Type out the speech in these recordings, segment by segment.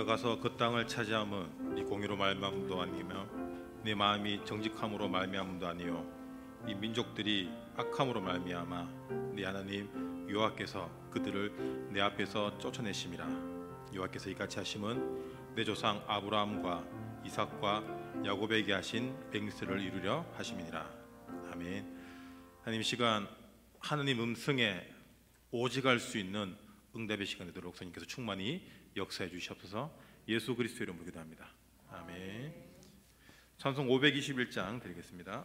네가 가서 그 땅을 차지함은 네 공의로 말미암도 아니며 네 마음이 정직함으로 말미암도 아니요 이 민족들이 악함으로 말미암아 네 하나님 여호와께서 그들을 내 앞에서 쫓아내심이라 여호와께서 이같이 하심은 내 조상 아브라함과 이삭과 야곱에게 하신 맹세를 이루려 하심이니라 아멘 하나님 시간 하나님 음성에 오직할 수 있는 응답의 시간이 되도록 성님께서 충만히 역사해 주시옵소서 예수 그리스도 이름으로 기도합니다. 아멘 찬송 521장 드리겠습니다.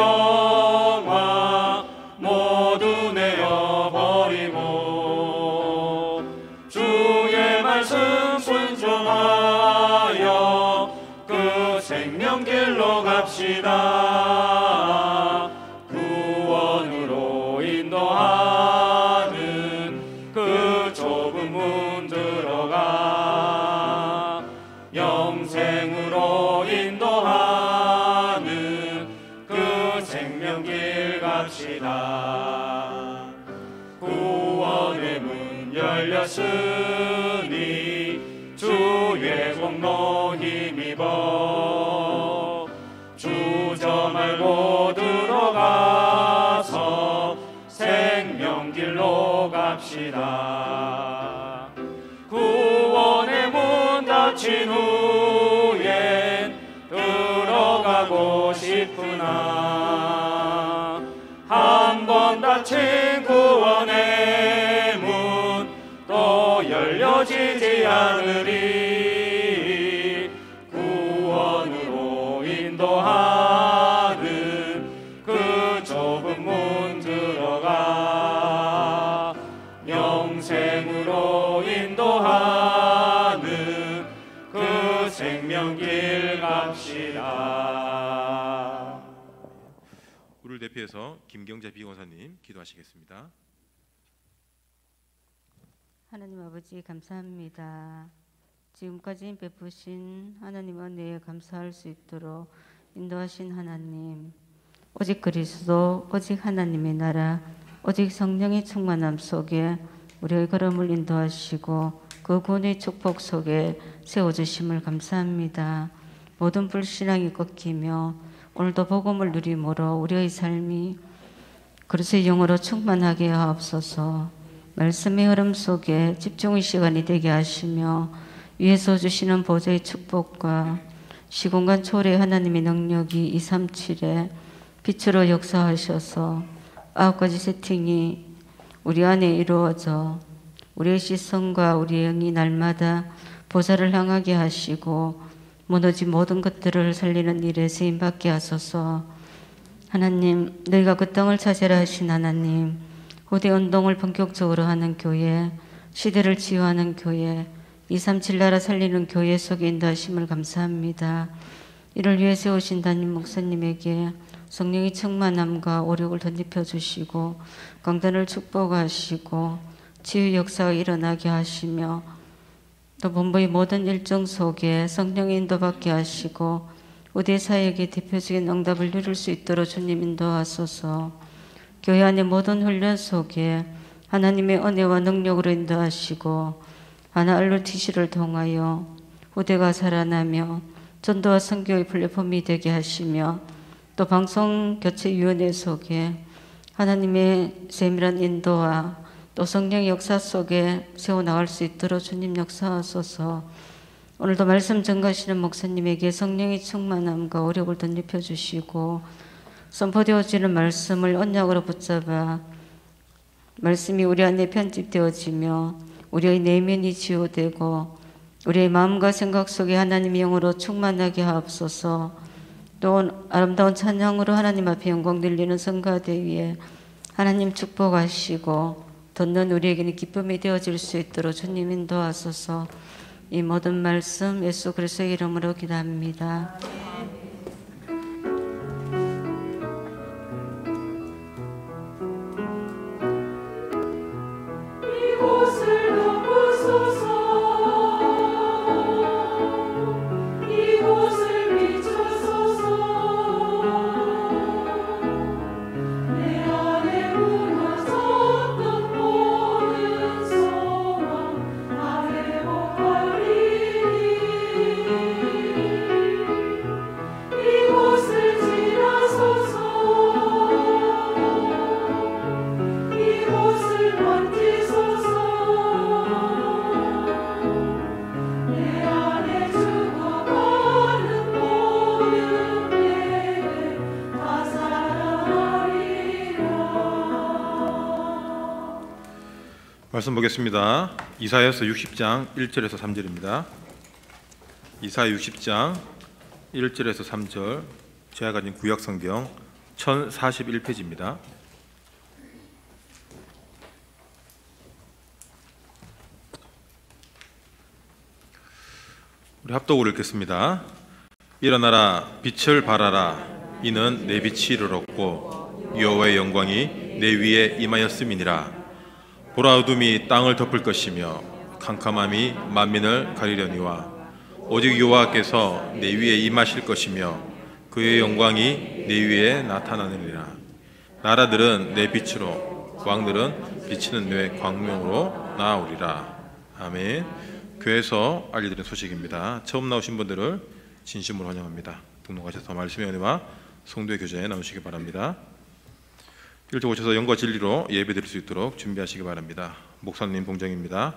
Oh. 닫힌 구원의 문 또 열려지지 않으리 구원으로 인도하는 그 좁은 문 들어가 영생으로 인도하는 그 생명길 갑시다 교회를 대표해서 김경재 비원사님 기도하시겠습니다. 하나님 아버지 감사합니다. 지금까지 베푸신 하나님 은혜에 감사할 수 있도록 인도하신 하나님, 오직 그리스도, 오직 하나님의 나라, 오직 성령의 충만함 속에 우리의 걸음을 인도하시고 그구의 축복 속에 세워주심을 감사합니다. 모든 불신앙이 꺾이며 오늘도 복음을 누리므로 우리의 삶이 그릇의 영으로 충만하게 하옵소서 말씀의 흐름 속에 집중의 시간이 되게 하시며 위에서 주시는 보좌의 축복과 시공간 초래 하나님의 능력이 237에 빛으로 역사하셔서 아홉 가지 세팅이 우리 안에 이루어져 우리의 시선과 우리의 영이 날마다 보좌를 향하게 하시고 무너진 모든 것들을 살리는 일에 세임받게 하소서. 하나님, 너희가 그 땅을 차지라 하신 하나님, 후대 운동을 본격적으로 하는 교회, 시대를 치유하는 교회, 237 나라 살리는 교회 속에 인도하심을 감사합니다. 이를 위해 세우신 담임 목사님에게 성령의 충만함과 오력을 덧입혀 주시고 강단을 축복하시고 치유 역사가 일어나게 하시며 또 본부의 모든 일정 속에 성령 의 인도받게 하시고 우리 사역의 대표적인 응답을 누릴 수 있도록 주님 인도하소서. 교회 안의 모든 훈련 속에 하나님의 은혜와 능력으로 인도하시고 아나알루티시를 통하여 후대가 살아나며 전도와 선교의 플랫폼이 되게 하시며 또 방송교체위원회 속에 하나님의 세밀한 인도와 또 성령 역사 속에 세워나갈 수 있도록 주님 역사하소서 오늘도 말씀 전가하시는 목사님에게 성령의 충만함과 어력을 덧입혀 주시고 선포되어지는 말씀을 언약으로 붙잡아 말씀이 우리 안에 편집되어지며 우리의 내면이 지호되고 우리의 마음과 생각 속에 하나님의 영으로 충만하게 하옵소서 또 아름다운 찬양으로 하나님 앞에 영광 들리는 성가대 위에 하나님 축복하시고 듣는 우리에게는 기쁨이 되어질 수 있도록 주님 인도하소서 이 모든 말씀 예수 그리스도의 이름으로 기도합니다. 아멘. 말씀 보겠습니다. 이사야서 60장 1절에서 3절입니다. 이사 60장 1절에서 3절 제가 가진 구약 성경 1041페이지입니다. 우리 합독으로 읽겠습니다. 일어나라 빛을 발하라 이는 내 빛이 이르렀고 여호와의 영광이 내 위에 임하였음이니라 보라 어둠이 땅을 덮을 것이며 캄캄함이 만민을 가리려니와 오직 여호와께서 내 위에 임하실 것이며 그의 영광이 내 위에 나타나느니라 나라들은 내 빛으로 왕들은 비치는 내 광명으로 나오리라 아멘 교회에서 알려드린 소식입니다 처음 나오신 분들을 진심으로 환영합니다 등록하셔서 말씀의 은혜와 성도의 교제에 나오시기 바랍니다 일찍 오셔서 영과 진리로 예배드릴 수 있도록 준비하시기 바랍니다. 목사님 봉정입니다.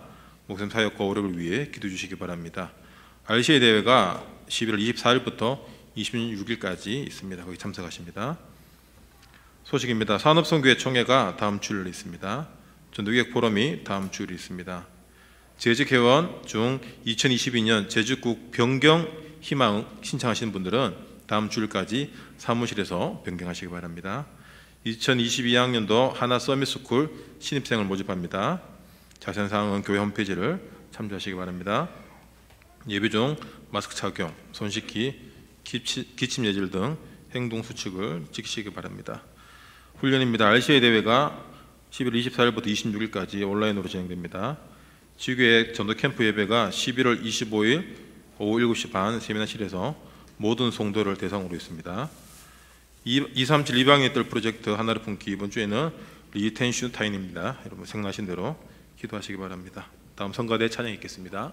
목사님 사역 거울을 위해 기도해 주시기 바랍니다. RCA 대회가 11월 24일부터 26일까지 있습니다. 거기 참석하십니다. 소식입니다. 산업선교회 총회가 다음 주일 있습니다. 전도기획 포럼이 다음 주일 있습니다. 재직회원 중 2022년 제주국 변경 희망 신청하시는 분들은 다음 주일까지 사무실에서 변경하시기 바랍니다. 2022학년도 하나 서밋스쿨 신입생을 모집합니다. 자세한 사항은 교회 홈페이지를 참조하시기 바랍니다. 예배 중 마스크 착용, 손 씻기, 기침 예절 등 행동 수칙을 지키시기 바랍니다. 훈련입니다. RCA 대회가 11월 24일부터 26일까지 온라인으로 진행됩니다. 지교회 전도 캠프 예배가 11월 25일 오후 7시 반 세미나실에서 모든 송도를 대상으로 있습니다. 237 이방의 뜰 프로젝트 하나를 품기 이번 주에는 리텐슈타인입니다. 여러분 생각하신 대로 기도하시기 바랍니다. 다음 성가대 찬양 있겠습니다.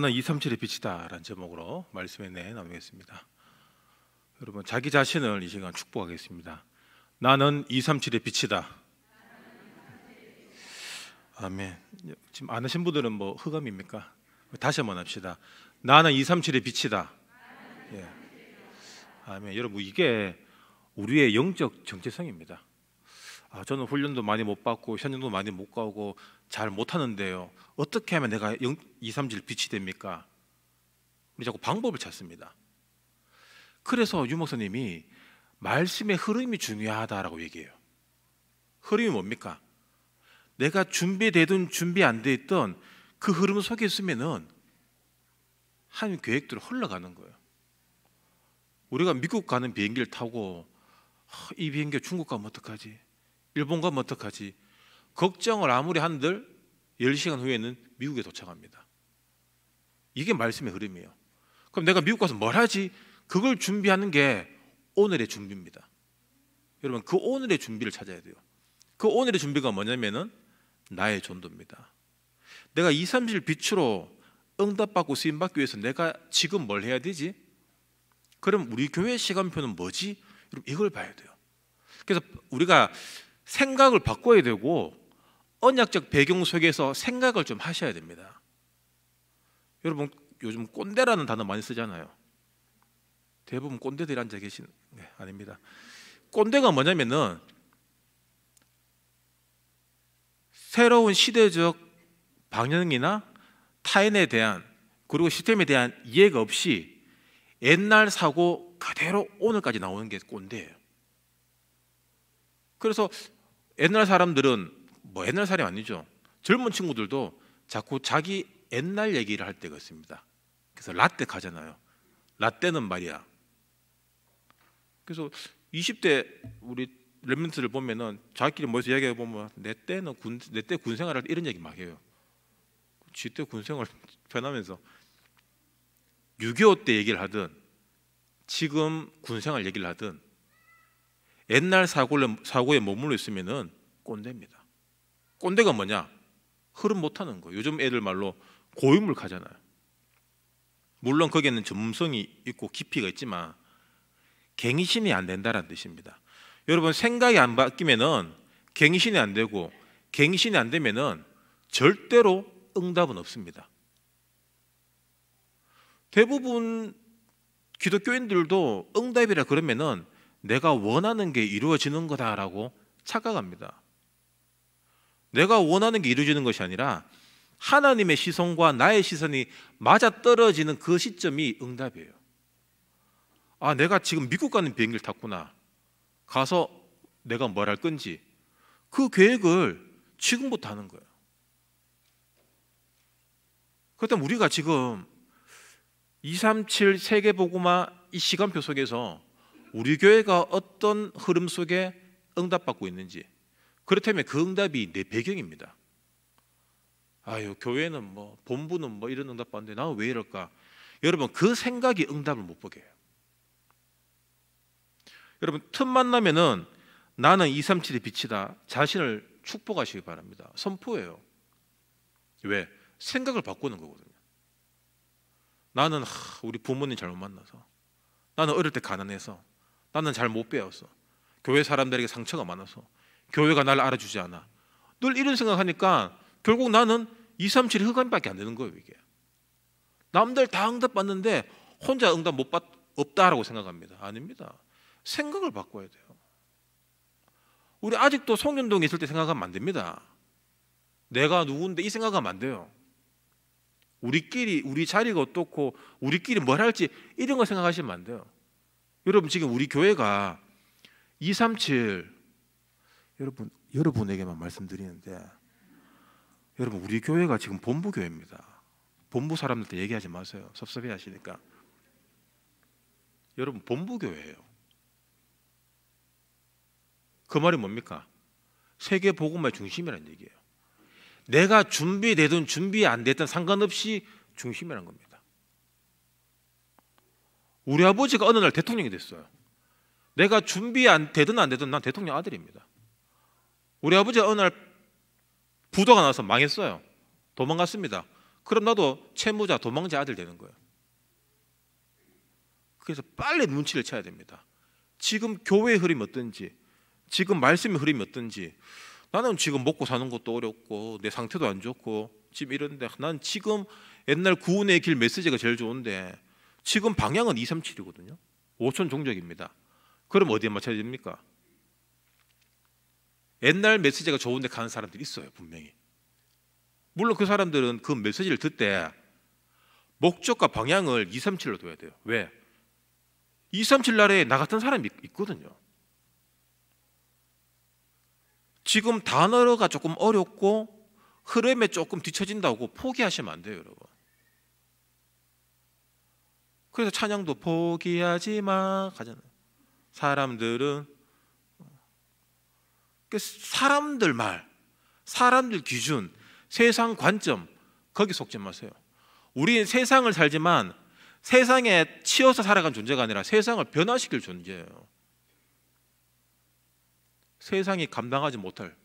나는 237의 빛이다라는 제목으로 말씀에 내 나누겠습니다. 여러분 자기 자신을 이 시간 축복하겠습니다. 나는 237의 빛이다. 아멘. 지금 아는 분들은 뭐 흑암입니까? 다시 한번 합시다. 나는 237의 빛이다. 예. 아멘. 여러분 이게 우리의 영적 정체성입니다. 아, 저는 훈련도 많이 못 받고 현장도 많이 못 가고 잘 못하는데요. 어떻게 하면 내가 0, 2, 3질 빛이 됩니까? 우리 자꾸 방법을 찾습니다. 그래서 유 목사님이 말씀의 흐름이 중요하다라고 얘기해요. 흐름이 뭡니까? 내가 준비되든 준비 안 돼 있던 그 흐름 속에 있으면은 한 계획대로 흘러가는 거예요. 우리가 미국 가는 비행기를 타고 이 비행기 중국 가면 어떡하지? 일본 가면 뭐 어떡하지? 걱정을 아무리 한들 10시간 후에는 미국에 도착합니다. 이게 말씀의 흐름이에요. 그럼 내가 미국 가서 뭘 하지? 그걸 준비하는 게 오늘의 준비입니다. 여러분 그 오늘의 준비를 찾아야 돼요. 그 오늘의 준비가 뭐냐면은 나의 존도입니다. 내가 2, 3일 빛으로 응답받고 쓰임받기 위해서 내가 지금 뭘 해야 되지? 그럼 우리 교회 시간표는 뭐지? 여러 이걸 봐야 돼요. 그래서 우리가 생각을 바꿔야 되고 언약적 배경 속에서 생각을 좀 하셔야 됩니다. 여러분 요즘 꼰대라는 단어 많이 쓰잖아요. 대부분 꼰대들이 앉아 계신 네, 아닙니다. 꼰대가 뭐냐면은 새로운 시대적 방향이나 타인에 대한 그리고 시스템에 대한 이해가 없이 옛날 사고 그대로 오늘까지 나오는 게 꼰대예요. 그래서 옛날 사람들은 뭐 옛날 사람이 아니죠. 젊은 친구들도 자꾸 자기 옛날 얘기를 할 때가 있습니다. 그래서 라떼 가잖아요. 라떼는 말이야. 그래서 20대 우리 랩런트를 보면은 자기끼리 모여서 이야기해 보면 내 때는 군내때 군생활 할때 이런 얘기 막 해요. 지때 군생활 변하면서 6.25때 얘기를 하든 지금 군생활 얘기를 하든 옛날 사고를, 사고에 머물러 있으면 꼰대입니다. 꼰대가 뭐냐? 흐름 못하는 거. 요즘 애들 말로 고인물 가잖아요. 물론 거기에는 전문성이 있고 깊이가 있지만 갱신이 안된다는 뜻입니다. 여러분 생각이 안바뀌면 갱신이 안 되고 갱신이 안되면 절대로 응답은 없습니다. 대부분 기독교인들도 응답이라 그러면은 내가 원하는 게 이루어지는 거다라고 착각합니다. 내가 원하는 게 이루어지는 것이 아니라 하나님의 시선과 나의 시선이 맞아 떨어지는 그 시점이 응답이에요. 아, 내가 지금 미국 가는 비행기를 탔구나. 가서 내가 뭘 할 건지 그 계획을 지금부터 하는 거예요. 그렇다면 우리가 지금 237 세계보고마 이 시간표 속에서 우리 교회가 어떤 흐름 속에 응답받고 있는지 그렇다면 그 응답이 내 배경입니다. 아유 교회는 뭐 본부는 뭐 이런 응답 받는데 나는 왜 이럴까? 여러분 그 생각이 응답을 못 보게 해요. 여러분 틈만 나면은 나는 237의 빛이다 자신을 축복하시기 바랍니다. 선포예요. 왜? 생각을 바꾸는 거거든요. 나는 하, 우리 부모님 잘못 만나서 나는 어릴 때 가난해서 나는 잘 못 배웠어. 교회 사람들에게 상처가 많아서. 교회가 날 알아주지 않아. 늘 이런 생각하니까 결국 나는 2, 3, 7 흑암밖에 안 되는 거예요, 이게. 남들 다 응답받는데 혼자 응답 못 받, 없다라고 생각합니다. 아닙니다. 생각을 바꿔야 돼요. 우리 아직도 송년동에 있을 때 생각하면 안 됩니다. 내가 누군데 이 생각하면 안 돼요. 우리끼리 우리 자리가 어떻고 우리끼리 뭘 할지 이런 거 생각하시면 안 돼요. 여러분 지금 우리 교회가 237 여러분 여러분에게만 말씀드리는데 여러분 우리 교회가 지금 본부 교회입니다. 본부 사람들한테 얘기하지 마세요. 섭섭해 하시니까. 여러분 본부 교회예요. 그 말이 뭡니까? 세계 복음의 중심이라는 얘기예요. 내가 준비되든 준비 안 되든 상관없이 중심이라는 겁니다. 우리 아버지가 어느 날 대통령이 됐어요. 내가 준비 안 되든 안 되든 난 대통령 아들입니다. 우리 아버지가 어느 날 부도가 나서 망했어요. 도망갔습니다. 그럼 나도 채무자 도망자 아들 되는 거예요. 그래서 빨리 눈치를 채야 됩니다. 지금 교회의 흐름이 어떤지, 지금 말씀의 흐름이 어떤지, 나는 지금 먹고 사는 것도 어렵고 내 상태도 안 좋고 지금 이런데 난 지금 옛날 구원의 길 메시지가 제일 좋은데 지금 방향은 237이거든요. 5천 종족입니다. 그럼 어디에 맞춰야 됩니까? 옛날 메시지가 좋은데 가는 사람들이 있어요, 분명히. 물론 그 사람들은 그 메시지를 듣때 목적과 방향을 237로 둬야 돼요. 왜? 237 날에 나 같은 사람이 있거든요. 지금 단어가 조금 어렵고 흐름에 조금 뒤처진다고 포기하시면 안 돼요, 여러분. 그래서 찬양도 포기하지 마 가잖아요. 사람들은 그 사람들 말, 사람들 기준, 세상 관점 거기 속지 마세요. 우리는 세상을 살지만 세상에 치여서 살아간 존재가 아니라 세상을 변화시킬 존재예요. 세상이 감당하지 못할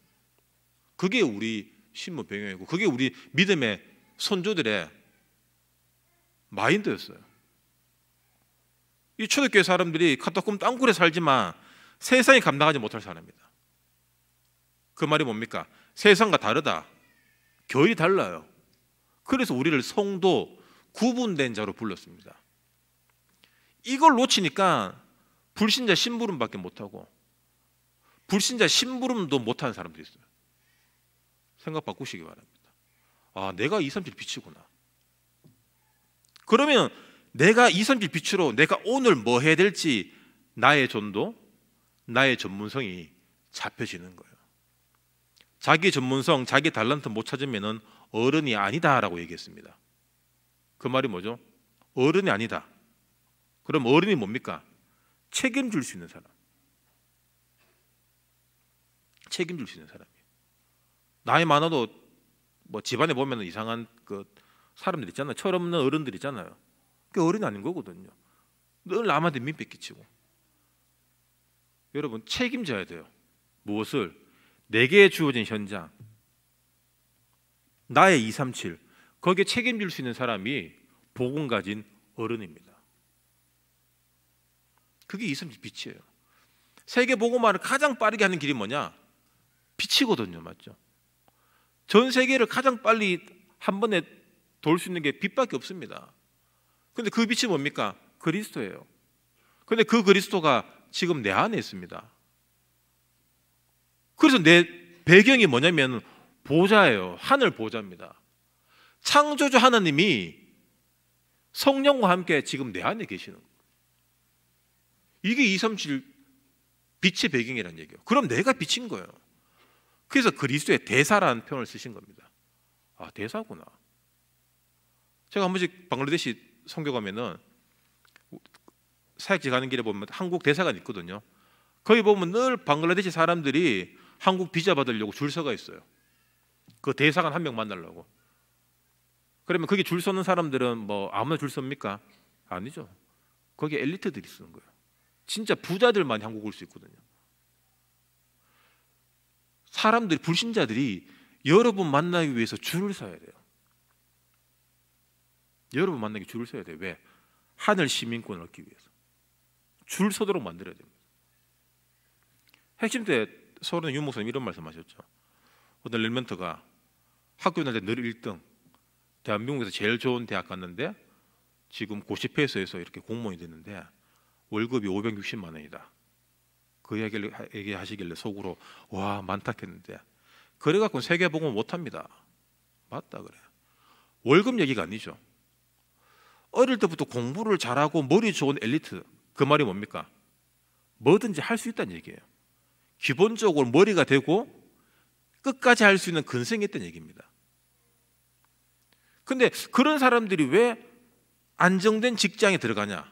그게 우리 신문 배경이고 그게 우리 믿음의 선조들의 마인드였어요. 이 초대교회 사람들이 카타콤 땅굴에 살지만 세상이 감당하지 못할 사람입니다그 말이 뭡니까? 세상과 다르다. 결이 달라요. 그래서 우리를 성도 구분된 자로 불렀습니다. 이걸 놓치니까 불신자 심부름밖에 못하고 불신자 심부름도 못하는 사람들이 있어요. 생각 바꾸시기 바랍니다. 아, 내가 2, 3, 7 빛이구나. 그러면 내가 이선빛 빛으로 내가 오늘 뭐 해야 될지 나의 존도 나의 전문성이 잡혀지는 거예요. 자기 전문성, 자기 달란트 못찾으면 어른이 아니다라고 얘기했습니다. 그 말이 뭐죠? 어른이 아니다. 그럼 어른이 뭡니까? 책임질 수 있는 사람. 책임질 수 있는 사람이에요. 나이 많아도 뭐 집안에 보면 이상한 그 사람들 있잖아요. 철없는 어른들 있잖아요. 어른이 아닌 거거든요. 늘 남한테 민폐 끼치고. 여러분 책임져야 돼요. 무엇을 내게 주어진 현장, 나의 237 거기에 책임질 수 있는 사람이 복음 가진 어른입니다. 그게 237 빛이에요. 세계 보고만을 가장 빠르게 하는 길이 뭐냐? 빛이거든요, 맞죠? 전 세계를 가장 빨리 한 번에 돌 수 있는 게 빛밖에 없습니다. 근데 그 빛이 뭡니까? 그리스도예요. 근데 그 그리스도가 지금 내 안에 있습니다. 그래서 내 배경이 뭐냐면 보좌예요. 하늘 보좌입니다. 창조주 하나님이 성령과 함께 지금 내 안에 계시는 거예요. 이게 237 빛의 배경이라는 얘기예요. 그럼 내가 빛인 거예요. 그래서 그리스도의 대사라는 표현을 쓰신 겁니다. 아, 대사구나. 제가 한 번씩 방글라데시 성교 가면은 사역지 가는 길에 보면 한국 대사관 있거든요. 거기 보면 늘 방글라데시 사람들이 한국 비자 받으려고 줄 서가 있어요. 그 대사관 한 명 만나려고. 그러면 거기 줄 서는 사람들은 뭐 아무나 줄 섭니까? 아니죠. 거기 엘리트들이 쓰는 거예요. 진짜 부자들만 한국 올 수 있거든요. 사람들이 불신자들이 여러분 만나기 위해서 줄을 서야 돼요. 여러분 만나게 줄을 서야 돼요. 왜? 하늘 시민권을 얻기 위해서. 줄 서도록 만들어야 됩니다. 핵심 때 서울의 유목사님 이런 말씀하셨죠. 어떤 렐멘트가 학교 다닐 때늘 1등, 대한민국에서 제일 좋은 대학 갔는데 지금 고시폐스에서 이렇게 공무원이 됐는데 월급이 560만 원이다. 그 이야기를 얘기하시길래 속으로 와 많다 했는데 그래갖고 세계보고 못합니다. 맞다 그래. 월급 얘기가 아니죠. 어릴 때부터 공부를 잘하고 머리 좋은 엘리트 그 말이 뭡니까? 뭐든지 할 수 있다는 얘기예요. 기본적으로 머리가 되고 끝까지 할 수 있는 근성이 있다는 얘기입니다. 근데 그런 사람들이 왜 안정된 직장에 들어가냐?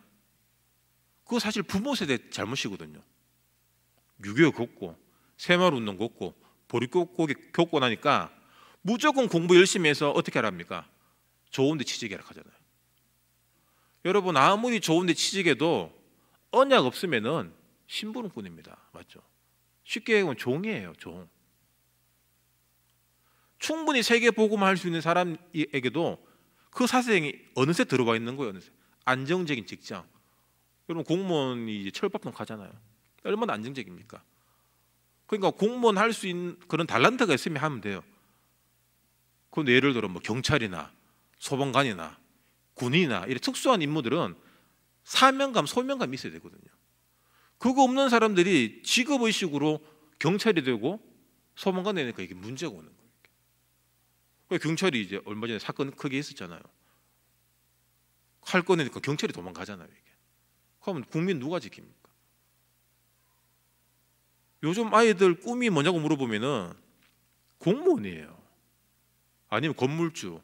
그거 사실 부모 세대 잘못이거든요. 유교 겪고 새마을 운동 겪고 보리 겪고 겪고 나니까 무조건 공부 열심히 해서 어떻게 하랍니까? 좋은 데 취직해라 하잖아요. 여러분 아무리 좋은데 취직해도 언약 없으면은 신부름꾼입니다. 맞죠? 쉽게 얘기하면 종이에요, 종. 충분히 세계 복음을 할수 있는 사람에게도 그 사생이 어느새 들어와 있는 거예요. 어느새 안정적인 직장. 여러분 공무원이 이제 철밥통 가잖아요. 얼마나 안정적입니까? 그러니까 공무원 할 수 있는 그런 달란트가 있으면 하면 돼요. 그 예를 들어 뭐 경찰이나 소방관이나 군인이나 이런 특수한 임무들은 사명감, 소명감이 있어야 되거든요. 그거 없는 사람들이 직업의식으로 경찰이 되고 소망관 되니까 이게 문제가 오는 거예요. 경찰이 이제 얼마 전에 사건 크게 있었잖아요. 칼 꺼내니까 경찰이 도망가잖아요. 이게. 그러면 국민 누가 지킵니까? 요즘 아이들 꿈이 뭐냐고 물어보면은 공무원이에요. 아니면 건물주,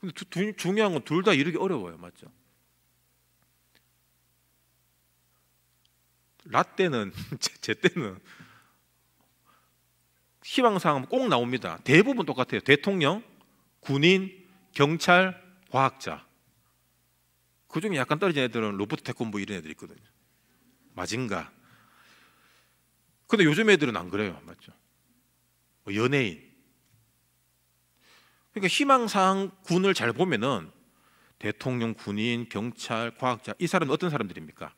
근데 두, 두, 중요한 건 둘 다 이루기 어려워요, 맞죠? 라떼는 제, 제 때는 희망사항꼭 나옵니다. 대부분 똑같아요. 대통령, 군인, 경찰, 과학자. 그 중에 약간 떨어진 애들은 로봇 태권부 이런 애들 있거든요. 맞은가? 근데 요즘 애들은 안 그래요, 맞죠? 뭐 연예인, 그러니까 희망사항 군을 잘 보면은 대통령, 군인, 경찰, 과학자 이 사람은 어떤 사람들입니까?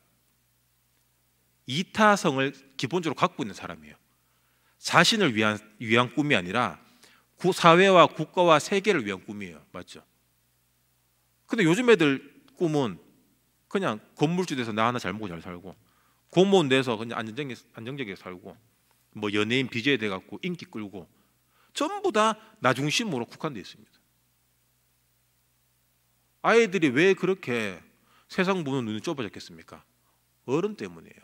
이타성을 기본적으로 갖고 있는 사람이에요. 자신을 위한 위한 꿈이 아니라 구, 사회와 국가와 세계를 위한 꿈이에요. 맞죠? 근데 요즘 애들 꿈은 그냥 건물주 돼서 나 하나 잘 먹고 잘 살고 공무원 돼서 그냥 안정적 안정적이게 살고 뭐 연예인 BJ 돼 갖고 인기 끌고 전부 다 나 중심으로 국한되어 있습니다. 아이들이 왜 그렇게 세상 보는 눈이 좁아졌겠습니까? 어른 때문이에요.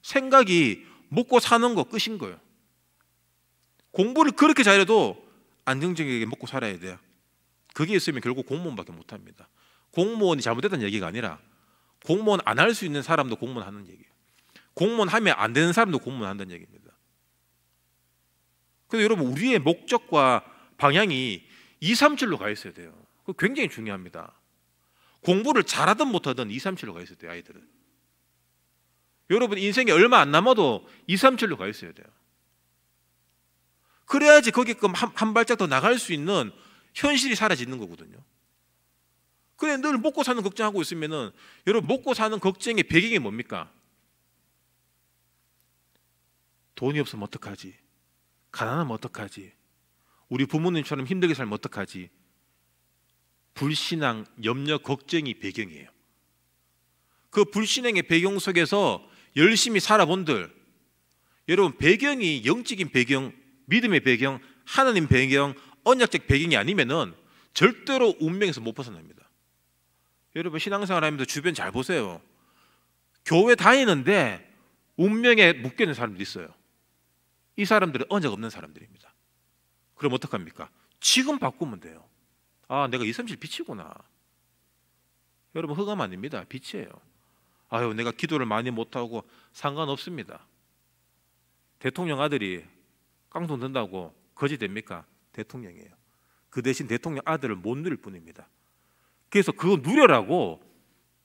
생각이 먹고 사는 거 끝인 거예요. 공부를 그렇게 잘해도 안정적이게 먹고 살아야 돼요. 그게 있으면 결국 공무원밖에 못 합니다. 공무원이 잘못됐다는 얘기가 아니라 공무원 안 할 수 있는 사람도 공무원 하는 얘기예요. 공무원 하면 안 되는 사람도 공무원 한다는 얘기입니다. 근데 여러분 우리의 목적과 방향이 2, 3 7로가 있어야 돼요. 그 굉장히 중요합니다. 공부를 잘하든 못하든 2, 3 7로가 있어야 돼요, 아이들은. 여러분 인생이 얼마 안 남아도 2, 3 7로가 있어야 돼요. 그래야지 거기끔 한, 한 발짝 더 나갈 수 있는 현실이 사라지는 거거든요. 근데 늘 먹고 사는 걱정하고 있으면은 여러분 먹고 사는 걱정의 배경이 뭡니까? 돈이 없으면 어떡하지? 가난하면 어떡하지? 우리 부모님처럼 힘들게 살면 어떡하지? 불신앙, 염려, 걱정이 배경이에요. 그 불신앙의 배경 속에서 열심히 살아본들, 여러분 배경이 영적인 배경, 믿음의 배경, 하나님 배경, 언약적 배경이 아니면은 절대로 운명에서 못 벗어납니다. 여러분 신앙생활 하면서 주변 잘 보세요. 교회 다니는데 운명에 묶여있는 사람도 있어요. 이 사람들은 언약 없는 사람들입니다. 그럼 어떡합니까? 지금 바꾸면 돼요. 아, 내가 이삼실 빛이구나. 여러분 흑암 아닙니다. 빛이에요. 아유, 내가 기도를 많이 못하고 상관없습니다. 대통령 아들이 깡통 든다고 거지 됩니까? 대통령이에요. 그 대신 대통령 아들을 못 누릴 뿐입니다. 그래서 그거 누려라고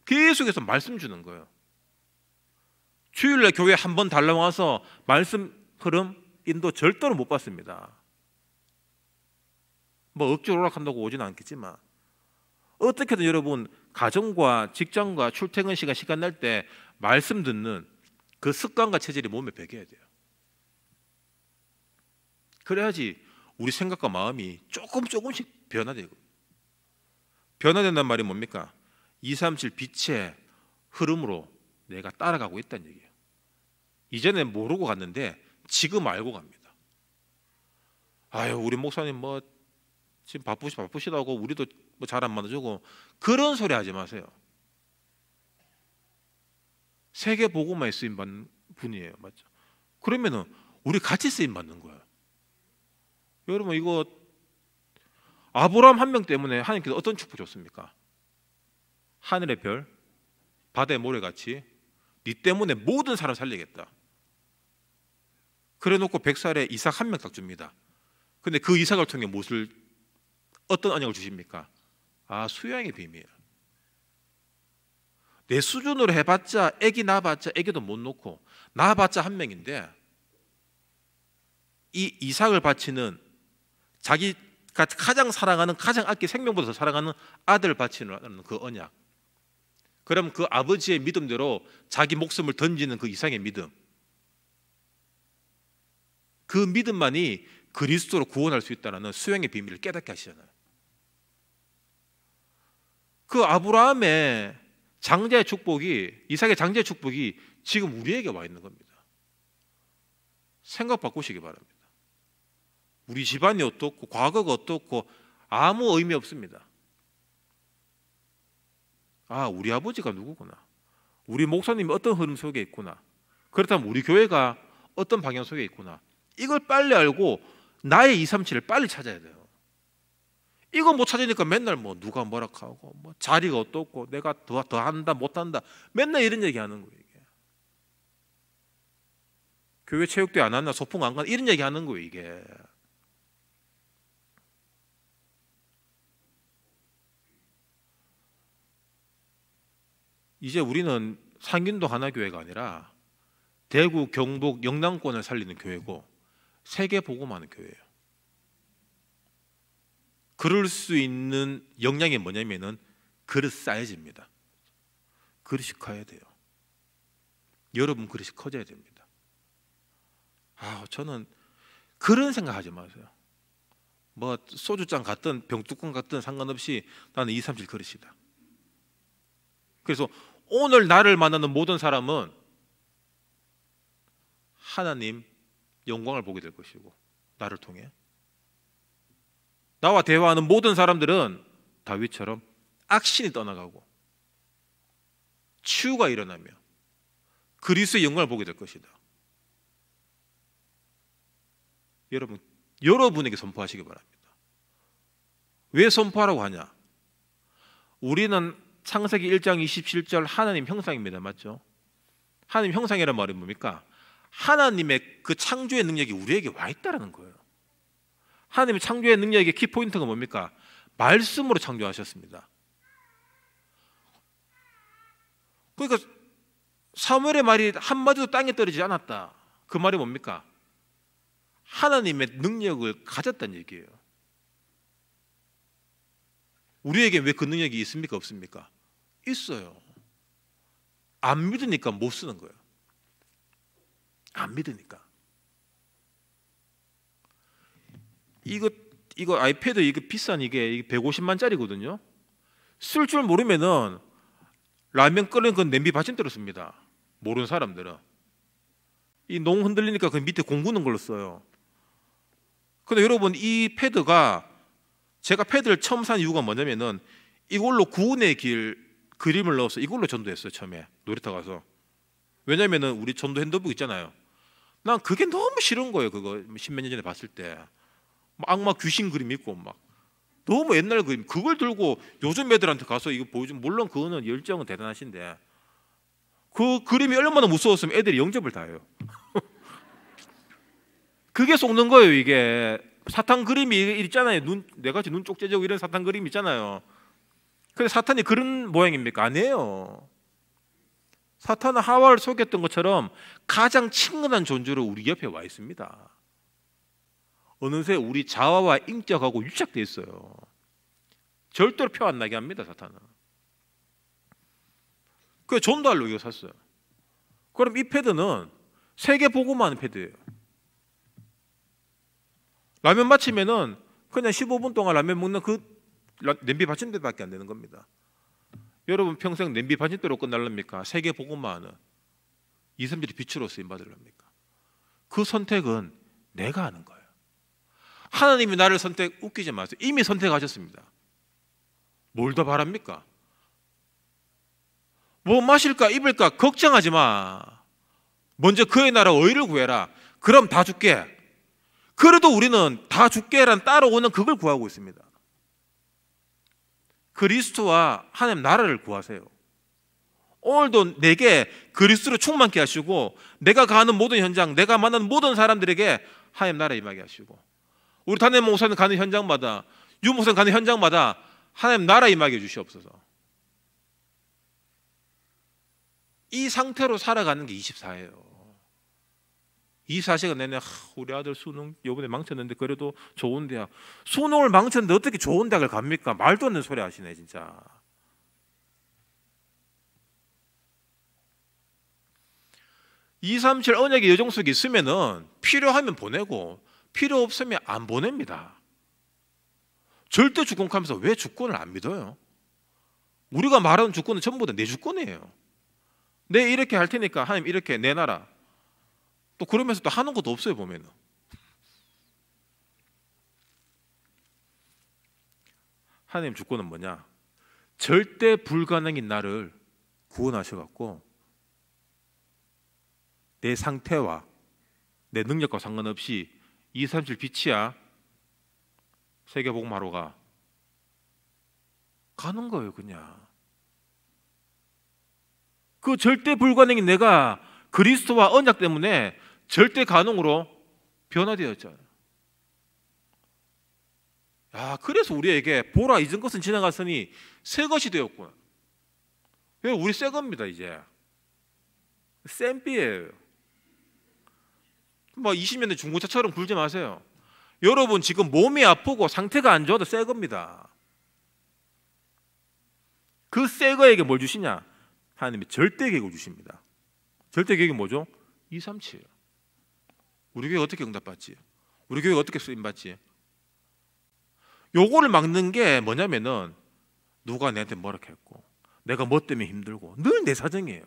계속해서 말씀 주는 거예요. 주일날 교회 한 번 달라와서 말씀 흐름 인도 절대로 못봤습니다뭐 억지로 오락한다고 오진 않겠지만 어떻게든 여러분 가정과 직장과 출퇴근 시간 시간 날 때 말씀 듣는 그 습관과 체질이 몸에 배겨야 돼요. 그래야지 우리 생각과 마음이 조금 조금씩 변화되고 변화된단 말이 뭡니까? 237 빛의 흐름으로 내가 따라가고 있다는 얘기예요. 이전에 모르고 갔는데 지금 알고 갑니다. 아유 우리 목사님 뭐 지금 바쁘시 바쁘시다고 우리도 뭐잘안 만나주고 그런 소리 하지 마세요. 세계 보고만 쓰임 받는 분이에요, 맞죠? 그러면은 우리 같이 쓰임 받는 거예요. 여러분 이거 아브라함 한 명 때문에 하나님께서 어떤 축복 줬습니까? 하늘의 별, 바다의 모래같이 네 때문에 모든 사람 살리겠다. 그래놓고 백살에 이삭 한 명 딱 줍니다. 근데 그 이삭을 통해 무엇을 어떤 언약을 주십니까? 아 수양의 비밀. 내 수준으로 해봤자 애기 낳아봤자 애기도 못 놓고 낳아봤자 한 명인데 이 이삭을 바치는 자기가 가장 사랑하는 가장 아끼 생명보다 더 사랑하는 아들 바치는 그 언약. 그럼 그 아버지의 믿음대로 자기 목숨을 던지는 그 이상의 믿음. 그 믿음만이 그리스도로 구원할 수 있다는 수행의 비밀을 깨닫게 하시잖아요. 그 아브라함의 장자의 축복이 이삭의 장자의 축복이 지금 우리에게 와 있는 겁니다. 생각 바꾸시기 바랍니다. 우리 집안이 어떻고 과거가 어떻고 아무 의미 없습니다. 아, 우리 아버지가 누구구나. 우리 목사님이 어떤 흐름 속에 있구나. 그렇다면 우리 교회가 어떤 방향 속에 있구나. 이걸 빨리 알고 나의 2, 3, 7을 빨리 찾아야 돼요. 이거 못 찾으니까 맨날 뭐 누가 뭐라 하고 뭐 자리가 어떻고 내가 더, 더 한다 못 한다 맨날 이런 얘기 하는 거예요. 이게. 교회 체육대안 하나 소풍 안 가나 이런 얘기 하는 거예요. 이게. 이제 우리는 상균동 하나교회가 아니라 대구 경북 영남권을 살리는 교회고 세계 보고만 교회예요. 그럴 수 있는 역량이 뭐냐면은 그릇 사이즈니다 그릇이 커야 돼요. 여러분 그릇이 커져야 됩니다. 아, 저는 그런 생각하지 마세요. 뭐 소주잔 같든 병뚜껑 같든 상관없이 나는 2, 3, 7 그릇이다. 그래서 오늘 나를 만나는 모든 사람은 하나님 영광을 보게 될 것이고 나를 통해 나와 대화하는 모든 사람들은 다윗처럼 악신이 떠나가고 치유가 일어나며 그리스의 영광을 보게 될 것이다. 여러분 여러분에게 선포하시기 바랍니다. 왜 선포하라고 하냐? 우리는 창세기 1장 27절 하나님 형상입니다. 맞죠? 하나님 형상이란 말이 뭡니까? 하나님의 그 창조의 능력이 우리에게 와 있다라는 거예요. 하나님의 창조의 능력의 키포인트가 뭡니까? 말씀으로 창조하셨습니다. 그러니까 사무엘의 말이 한마디도 땅에 떨어지지 않았다. 그 말이 뭡니까? 하나님의 능력을 가졌다는 얘기예요. 우리에게 왜 그 능력이 있습니까? 없습니까? 있어요. 안 믿으니까 못 쓰는 거예요. 안 믿으니까. 이거 이거 아이패드 이거 비싼 이게, 150만짜리거든요. 쓸 줄 모르면은 라면 끓는 건 냄비 받침대로 씁니다. 모르는 사람들은 이 농 흔들리니까 그 밑에 공구는 걸로 써요. 근데 여러분 이 패드가 제가 패드를 처음 산 이유가 뭐냐면은 이걸로 구운의 길 그림을 넣어서 이걸로 전도했어요 처음에 놀이터 가서 왜냐면은 우리 전도 핸드북 있잖아요 난 그게 너무 싫은 거예요. 그거 뭐 십몇 년 전에 봤을 때 악마 귀신 그림 있고 막 너무 옛날 그림 그걸 들고 요즘 애들한테 가서 이거 보여주면 물론 그거는 열정은 대단하신데 그 그림이 얼마나 무서웠으면 애들이 영접을 다해요. 그게 속는 거예요. 이게 사탄 그림이 있잖아요. 눈, 내가이눈 쪽제적 이런 사탄 그림 있잖아요. 근데 사탄이 그런 모양입니까? 아니에요. 사탄은 하와를 속였던 것처럼 가장 친근한 존재로 우리 옆에 와 있습니다. 어느새 우리 자아와 인격하고 유착돼 있어요. 절대로 표 안 나게 합니다, 사탄은. 그 존달로 이거 샀어요. 그럼 이 패드는 세계 보고만 패드예요. 라면 마치면은 그냥 15분 동안 라면 먹는 그 냄비 받침대밖에 안 되는 겁니다. 여러분 평생 냄비 받침대로 끝날랍니까? 세계 보고만 하 이성들이 빛으로 쓰임 받으려 합니까? 그 선택은 내가 하는 거예요. 하나님이 나를 선택 웃기지 마세요. 이미 선택하셨습니다. 뭘 더 바랍니까? 뭐 마실까 입을까 걱정하지 마. 먼저 그의 나라 의를 구해라. 그럼 다 줄게. 그래도 우리는 다 줄게란 따라오는 그걸 구하고 있습니다. 그리스도와 하나님 나라를 구하세요. 오늘도 내게 그리스도로 충만케 하시고 내가 가는 모든 현장, 내가 만난 모든 사람들에게 하나님 나라 임하게 하시고 우리 단임 목사님 가는 현장마다 유 목사님 가는 현장마다 하나님 나라 임하게 해주시옵소서. 이 상태로 살아가는 게 24예요. 이 사실은 내내 우리 아들 수능 요번에 망쳤는데 그래도 좋은 대학 수능을 망쳤는데 어떻게 좋은 대학을 갑니까? 말도 안 되는 소리 하시네 진짜. 2, 3, 7 언약의 여정석이있으면 필요하면 보내고 필요 없으면 안 보냅니다. 절대 주권하면서 왜 주권을 안 믿어요? 우리가 말하는 주권은 전부 다 내 주권이에요. 내 이렇게 할 테니까 하나님 이렇게 내놔라. 또 그러면서 또 하는 것도 없어요 보면은. 하나님 주권은 뭐냐? 절대 불가능인 나를 구원하셔갖고 내 상태와 내 능력과 상관없이 이3 7 빛이야 세계복마로가 가는 거예요 그냥 그 절대 불가능이 내가 그리스도와 언약 때문에 절대 가능으로 변화되었잖아요 야, 그래서 우리에게 보라 잊은 것은 지나갔으니 새 것이 되었구나. 우리 새 겁니다 이제. 샘비예요. 뭐 20년대 중고차처럼 굴지 마세요. 여러분 지금 몸이 아프고 상태가 안 좋아도 새 겁니다. 그 새 거에게 뭘 주시냐? 하나님이 절대 계획을 주십니다. 절대 계획이 뭐죠? 2, 3, 7. 우리 교회 어떻게 응답받지? 우리 교회 어떻게 쓰임받지? 요거를 막는 게 뭐냐면은 누가 내한테 뭐라 했고 내가 뭐 때문에 힘들고 늘 내 사정이에요.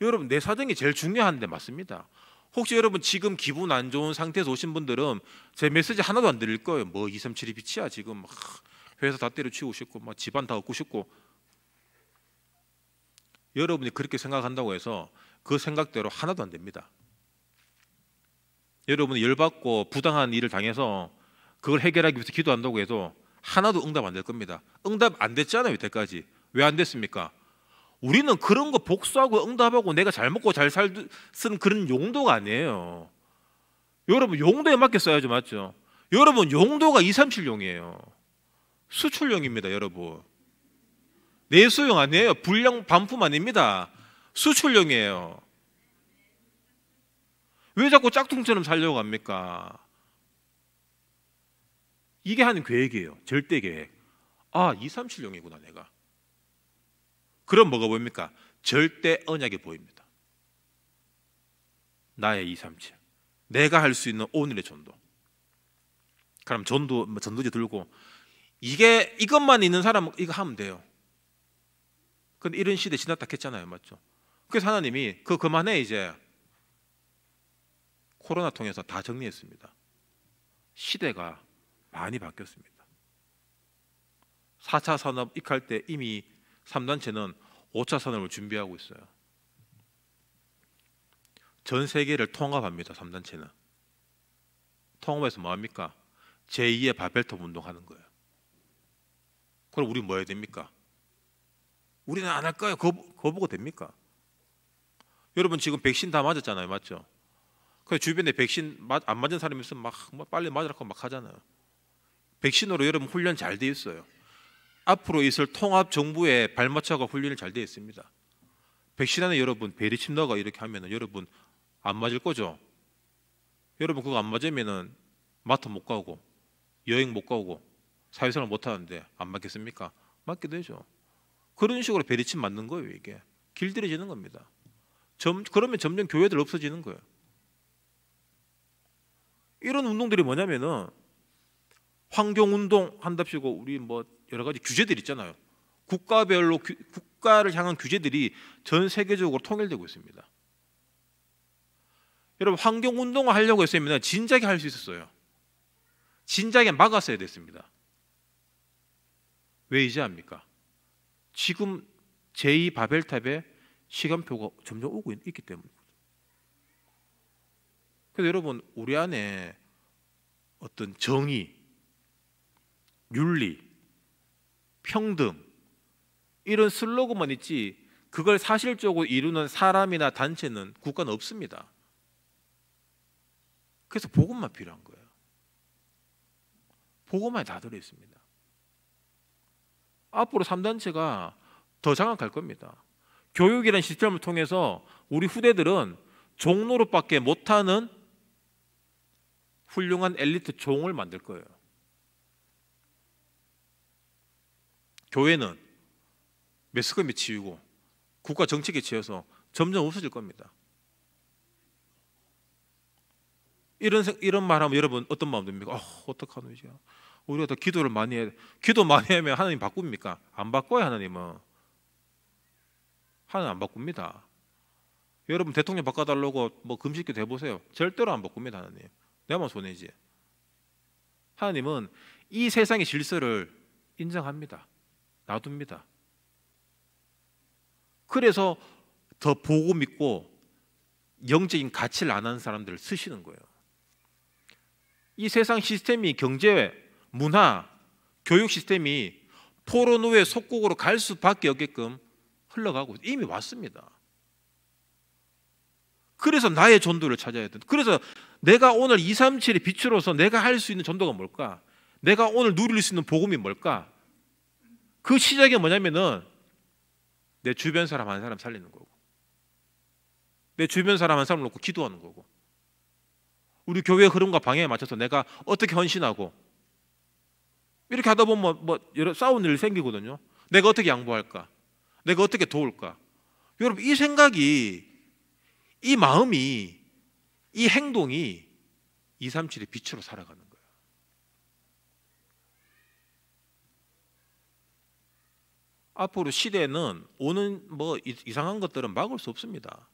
여러분 내 사정이 제일 중요한데 맞습니다. 혹시 여러분 지금 기분 안 좋은 상태에서 오신 분들은 제 메시지 하나도 안 들릴 거예요. 뭐 2, 3, 7이 빛이야 지금 막 회사 다 때려치우고 싶고 막 뭐 집안 다 얻고 싶고 여러분이 그렇게 생각한다고 해서 그 생각대로 하나도 안 됩니다. 여러분이 열받고 부당한 일을 당해서 그걸 해결하기 위해서 기도한다고 해도 하나도 응답 안 될 겁니다. 응답 안 됐잖아요, 이때까지. 왜 안 됐습니까? 우리는 그런 거 복수하고 응답하고 내가 잘 먹고 잘살 쓰는 그런 용도가 아니에요. 여러분 용도에 맞게 써야죠, 맞죠? 여러분 용도가 237용이에요. 수출용입니다, 여러분. 내수용 아니에요. 불량 반품 아닙니다. 수출용이에요. 왜 자꾸 짝퉁처럼 살려고 합니까? 이게 하는 계획이에요. 절대 계획. 아, 237용이구나, 내가. 그럼 뭐가 보입니까? 절대 언약이 보입니다. 나의 2, 3, 7. 내가 할 수 있는 오늘의 전도. 그럼 전도 뭐 전도지 들고 이게 이것만 있는 사람 이거 하면 돼요. 근데 이런 시대 지났다 했잖아요, 맞죠? 그래서 하나님이 그 그만해 이제 코로나 통해서 다 정리했습니다. 시대가 많이 바뀌었습니다. 4차 산업 익할 때 이미 3단체는 5차 산업을 준비하고 있어요. 전 세계를 통합합니다. 3단체는. 통합해서 뭐합니까? 제2의 바벨탑 운동하는 거예요. 그럼 우리 뭐 해야 됩니까? 우리는 안 할거예요 거, 거보고 됩니까? 여러분 지금 백신 다 맞았잖아요. 맞죠? 그 주변에 백신 안 맞은 사람이 있으면 막, 막 뭐 빨리 맞으라고 막 하잖아요. 백신으로 여러분 훈련 잘 돼 있어요. 앞으로 있을 통합 정부의 발맞춰가 훈련이 잘 되어 있습니다. 백신 안에 여러분 베리 침노가 이렇게 하면은 여러분 안 맞을 거죠. 여러분 그거 안 맞으면은 마트 못 가고 여행 못 가고 사회생활 못 하는데 안 맞겠습니까? 맞게 되죠. 그런 식으로 베리침 맞는 거예요 이게 길들여지는 겁니다. 점, 그러면 점점 교회들 없어지는 거예요. 이런 운동들이 뭐냐면은 환경운동 한답시고 우리 뭐 여러 가지 규제들 있잖아요. 국가별로 규, 국가를 향한 규제들이 전 세계적으로 통일되고 있습니다. 여러분 환경운동을 하려고 했으면 진작에 할 수 있었어요. 진작에 막았어야 됐습니다. 왜 이제 합니까? 지금 제2 바벨탑의 시간표가 점점 오고 있, 기 때문입니다. 그래서 여러분 우리 안에 어떤 정의, 윤리, 평등 이런 슬로건만 있지 그걸 사실적으로 이루는 사람이나 단체는 국가는 없습니다. 그래서 복음만 필요한 거예요. 복음만다 들어 있습니다. 앞으로 3단체가 더 장악할 겁니다. 교육이라는 시점을 통해서 우리 후대들은 종로로밖에 못하는 훌륭한 엘리트 종을 만들 거예요. 교회는 메스컴에 치우고 국가 정책에 치여서 점점 없어질 겁니다. 이런 이런 말하면 여러분 어떤 마음 듭니까? 어, 어떡하노 이제 우리가 더 기도를 많이 해 기도 많이 하면 하나님 바꿉니까? 안 바꿔요 하나님은 하나님 안 바꿉니다. 여러분 대통령 바꿔달라고 뭐 금식기도 해보세요. 절대로 안 바꿉니다 하나님. 내만 손해지. 하나님은 이 세상의 질서를 인정합니다. 놔둡니다. 그래서 더 보고 믿고 영적인 가치를 안 하는 사람들을 쓰시는 거예요. 이 세상 시스템이 경제, 문화, 교육 시스템이 포로 노예 속국으로 갈 수밖에 없게끔 흘러가고 이미 왔습니다. 그래서 나의 전도를 찾아야 된다. 그래서 내가 오늘 237의 빛으로서 내가 할 수 있는 전도가 뭘까? 내가 오늘 누릴 수 있는 복음이 뭘까? 그 시작이 뭐냐면은 내 주변 사람 한 사람 살리는 거고 내 주변 사람 한 사람 놓고 기도하는 거고 우리 교회 흐름과 방향에 맞춰서 내가 어떻게 헌신하고 이렇게 하다 보면 뭐, 뭐 여러 싸운 일이 생기거든요. 내가 어떻게 양보할까? 내가 어떻게 도울까? 여러분 이 생각이 이 마음이 이 행동이 237의 빛으로 살아가는 앞으로 시대는 오는 뭐 이상한 것들은 막을 수 없습니다.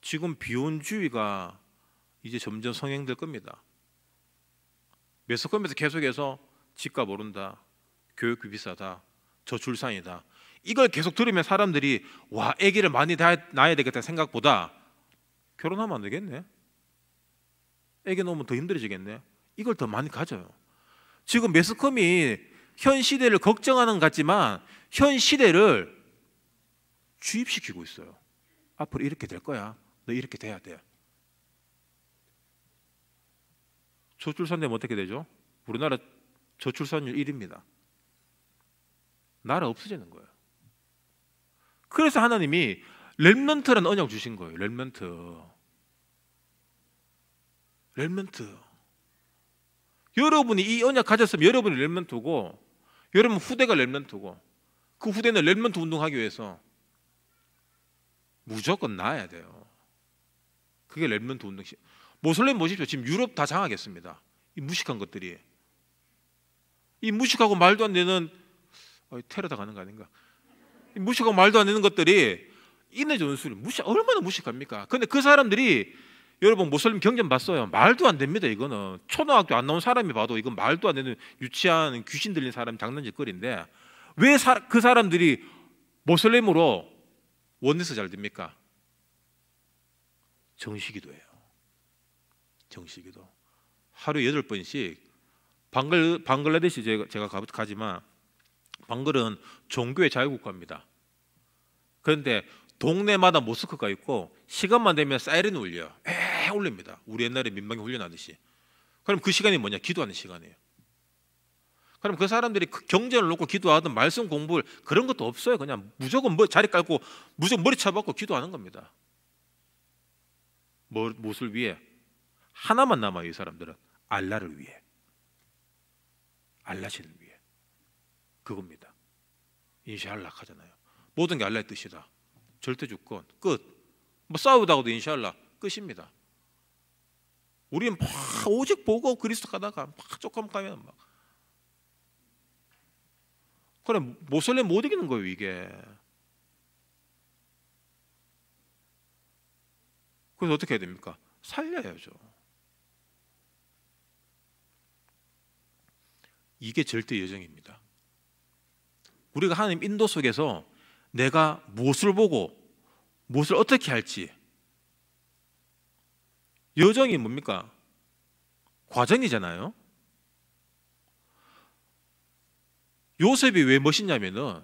지금 비혼주의가 이제 점점 성행될 겁니다. 매스컴에서 계속해서 집값 오른다, 교육비 비싸다, 저출산이다. 이걸 계속 들으면 사람들이 와 아기를 많이 낳아야 되겠다 생각보다 결혼하면 안 되겠네. 아기 놓으면 더 힘들어지겠네. 이걸 더 많이 가져요. 지금 매스컴이 현 시대를 걱정하는 것 같지만 현 시대를 주입시키고 있어요. 앞으로 이렇게 될 거야. 너 이렇게 돼야 돼. 저출산 되면 어떻게 되죠? 우리나라 저출산율 1입니다. 나라 없어지는 거예요. 그래서 하나님이 렘넌트라는 언약 주신 거예요. 렘넌트. 렘넌트. 여러분이 이 언약 가졌으면 여러분이 렘넌트고 여러분 후대가 렘넌트고 그 후대는 렘넌트 운동하기 위해서 무조건 나아야 돼요. 그게 렘넌트 운동. 이 모슬렘 모십시오 지금 유럽 다 장악했습니다. 이 무식한 것들이 이 무식하고 말도 안 되는 어, 테러 다가는거 아닌가? 이 무식하고 말도 안 되는 것들이 인내 전술이 무식 얼마나 무식합니까? 근데 그 사람들이 여러분 모슬림 경전 봤어요? 말도 안 됩니다. 이거는 초등학교 안 나온 사람이 봐도 이건 말도 안 되는 유치한 귀신 들린 사람 장난질거리인데 왜 그 사람들이 모슬림으로 원내서 잘 됩니까? 정시기도예요. 정시기도. 하루 여덟 번씩 방글 방글라데시 제가 제가 가지만 방글은 종교의 자유국가입니다. 그런데 동네마다 모스크가 있고 시간만 되면 사이렌 울려. 에이. 다 올립니다. 우리 옛날에 민방위 훈련하듯이. 그럼 그 시간이 뭐냐? 기도하는 시간이에요. 그럼 그 사람들이 그 경제를 놓고 기도하든 말씀 공부를 그런 것도 없어요. 그냥 무조건 뭐 자리 깔고 무조건 머리 쳐박고 기도하는 겁니다. 뭐, 무엇을 위해? 하나만 남아요. 이 사람들은 알라를 위해. 알라신을 위해. 그겁니다. 인샬락 하잖아요. 모든 게 알라의 뜻이다. 절대 주권 끝. 뭐 싸우다가도 인샬라 끝입니다. 우리는 막 오직 보고 그리스도 가다가 막 조금 가면 막 그래 모쏠레 못 이기는 거예요 이게. 그래서 어떻게 해야 됩니까? 살려야죠. 이게 절대 여정입니다. 우리가 하나님 인도 속에서 내가 무엇을 보고 무엇을 어떻게 할지 여정이 뭡니까? 과정이잖아요. 요셉이 왜 멋있냐면은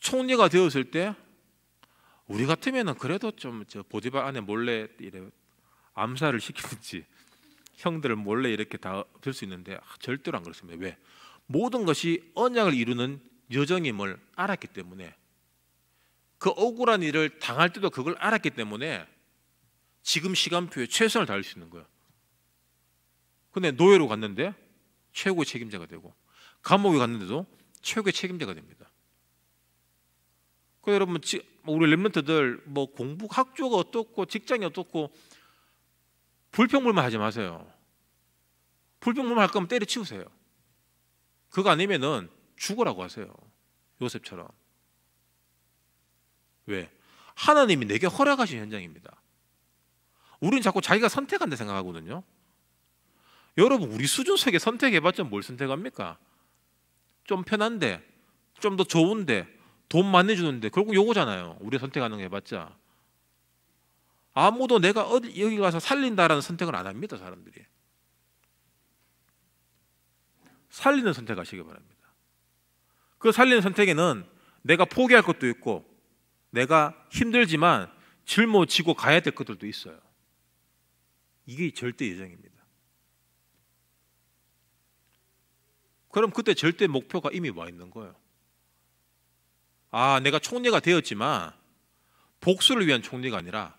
총리가 되었을 때 우리 같으면은 그래도 좀 저 보디발 안에 몰래 이래 암살을 시키든지 형들을 몰래 이렇게 다될수 있는데 아, 절대로 안 그렇습니다. 왜? 모든 것이 언약을 이루는 여정임을 알았기 때문에 그 억울한 일을 당할 때도 그걸 알았기 때문에 지금 시간표에 최선을 다할 수 있는 거야. 근데 노예로 갔는데 최고의 책임자가 되고 감옥에 갔는데도 최고의 책임자가 됩니다. 그 여러분 뭐 우리 랩런트들 뭐 공부 학교가 어떻고 직장이 어떻고 불평불만 하지 마세요. 불평불만 할 거면 때려치우세요. 그거 아니면은 죽어라고 하세요. 요셉처럼. 왜? 하나님이 내게 허락하신 현장입니다. 우리는 자꾸 자기가 선택한다 생각하거든요. 여러분 우리 수준 속에 선택해봤자 뭘 선택합니까? 좀 편한데, 좀 더 좋은데, 돈 많이 주는데 결국 요거잖아요. 우리 선택하는 거 해봤자 아무도 내가 어디 여기 가서 살린다라는 선택을 안 합니다. 사람들이 살리는 선택하시기 바랍니다. 그 살리는 선택에는 내가 포기할 것도 있고 내가 힘들지만 짊어지고 가야 될 것들도 있어요. 이게 절대 예정입니다. 그럼 그때 절대 목표가 이미 와 있는 거예요. 아, 내가 총리가 되었지만 복수를 위한 총리가 아니라